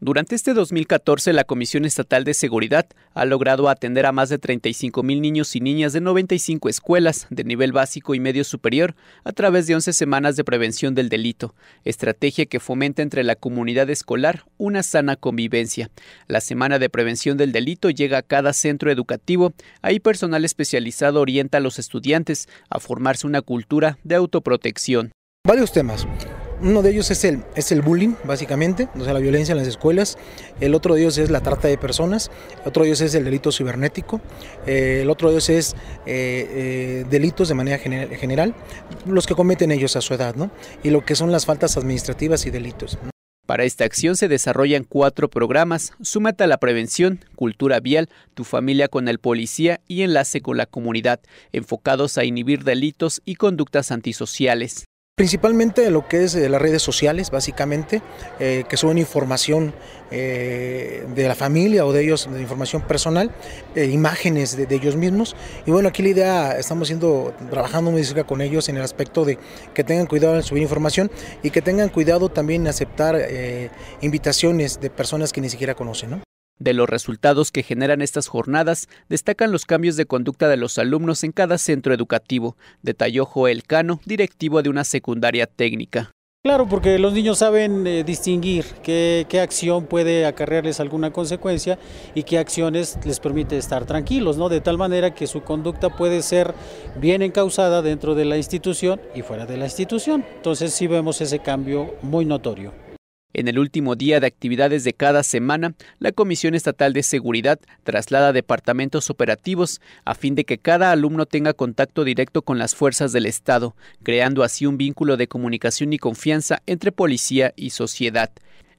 Durante este 2014, la Comisión Estatal de Seguridad ha logrado atender a más de 35 mil niños y niñas de 95 escuelas de nivel básico y medio superior a través de 11 semanas de prevención del delito, estrategia que fomenta entre la comunidad escolar una sana convivencia. La Semana de Prevención del Delito llega a cada centro educativo. Ahí personal especializado orienta a los estudiantes a formarse una cultura de autoprotección. Varios temas uno de ellos es el, es el bullying, básicamente, o sea, la violencia en las escuelas. El otro de ellos es la trata de personas. El otro de ellos es el delito cibernético. Eh, el otro de ellos es eh, eh, delitos de manera general, los que cometen ellos a su edad, ¿no? Y lo que son las faltas administrativas y delitos. Para esta acción se desarrollan cuatro programas. Súmate a la prevención, cultura vial, tu familia con el policía y enlace con la comunidad, enfocados a inhibir delitos y conductas antisociales. Principalmente lo que es eh, las redes sociales, básicamente, eh, que suben información eh, de la familia o de ellos, de información personal, imágenes de, ellos mismos. Y bueno, aquí la idea, estamos siendo, trabajando muy cerca con ellos en el aspecto de que tengan cuidado en subir información y que tengan cuidado también en aceptar invitaciones de personas que ni siquiera conocen. De los resultados que generan estas jornadas, destacan los cambios de conducta de los alumnos en cada centro educativo, detalló Joel Cano, directivo de una secundaria técnica. Claro, porque los niños saben eh, distinguir qué, acción puede acarrearles alguna consecuencia y qué acciones les permite estar tranquilos, ¿no? De tal manera que su conducta puede ser bien encausada dentro de la institución y fuera de la institución. Entonces sí vemos ese cambio muy notorio. En el último día de actividades de cada semana, la Comisión Estatal de Seguridad traslada departamentos operativos a fin de que cada alumno tenga contacto directo con las fuerzas del Estado, creando así un vínculo de comunicación y confianza entre policía y sociedad.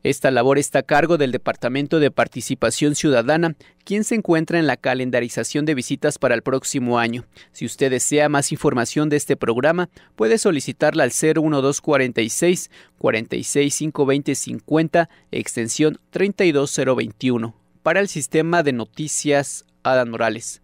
Esta labor está a cargo del Departamento de Participación Ciudadana, quien se encuentra en la calendarización de visitas para el próximo año. Si usted desea más información de este programa, puede solicitarla al 01246 46520 50 extensión 32021 para el sistema de noticias Adán Morales.